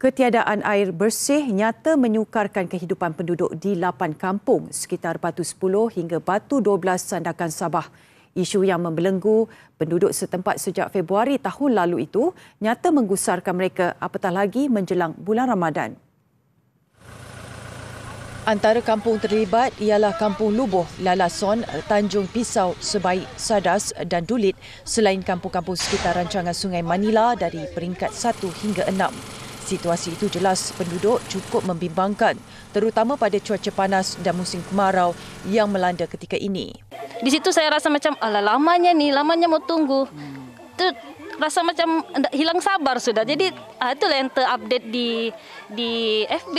Ketiadaan air bersih nyata menyukarkan kehidupan penduduk di lapan kampung sekitar Batu 10 hingga Batu 12 Sandakan Sabah. Isu yang membelenggu penduduk setempat sejak Februari tahun lalu itu nyata menggusarkan mereka apatah lagi menjelang bulan Ramadan. Antara kampung terlibat ialah kampung Luboh, Lalason, Tanjung Pisau, Sebaik, Sadas dan Dulit selain kampung-kampung sekitar rancangan Sungai Manila dari peringkat 1 hingga 6. Situasi itu jelas penduduk cukup membimbangkan terutama pada cuaca panas dan musim kemarau yang melanda ketika ini. Di situ saya rasa macam ala lamanya ni, lamanya mau tunggu. Itu rasa macam hilang sabar sudah. Jadi ah, itulah yang terupdate di di FB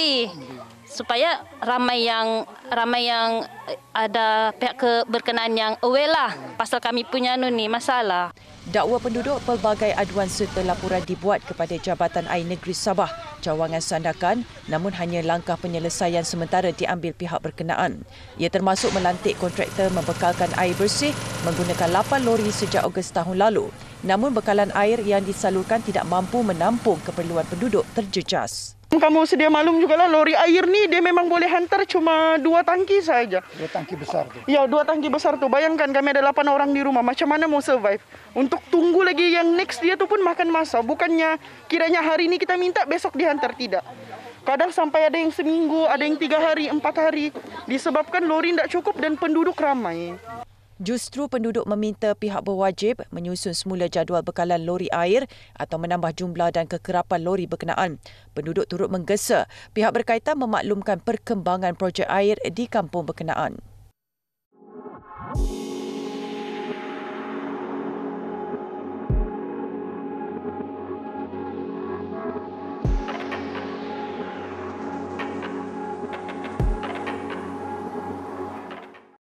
supaya ramai yang ramai yang eh, ada pihak ke berkenaan yang aware lah pasal kami punya anu ni masalah. Dakwa penduduk pelbagai aduan serta laporan dibuat kepada Jabatan Air Negeri Sabah. Cawangan sandakan namun hanya langkah penyelesaian sementara diambil pihak berkenaan. Ia termasuk melantik kontraktor membekalkan air bersih menggunakan 8 lori sejak Ogos tahun lalu. Namun bekalan air yang disalurkan tidak mampu menampung keperluan penduduk terjejas. Kamu sedia malum juga lah, lori air ni dia memang boleh hantar cuma dua tangki saja. Dua tangki besar tu? Ya, dua tangki besar tu. Bayangkan kami ada lapan orang di rumah, macam mana mau survive? Untuk tunggu lagi yang next dia tu pun makan masa. Bukannya kiranya hari ini kita minta besok dihantar, tidak. Kadang sampai ada yang seminggu, ada yang tiga hari, empat hari. Disebabkan lori tidak cukup dan penduduk ramai. Justru penduduk meminta pihak berwajib menyusun semula jadual bekalan lori air atau menambah jumlah dan kekerapan lori berkenaan. Penduduk turut menggesa pihak berkaitan memaklumkan perkembangan projek air di kampung berkenaan.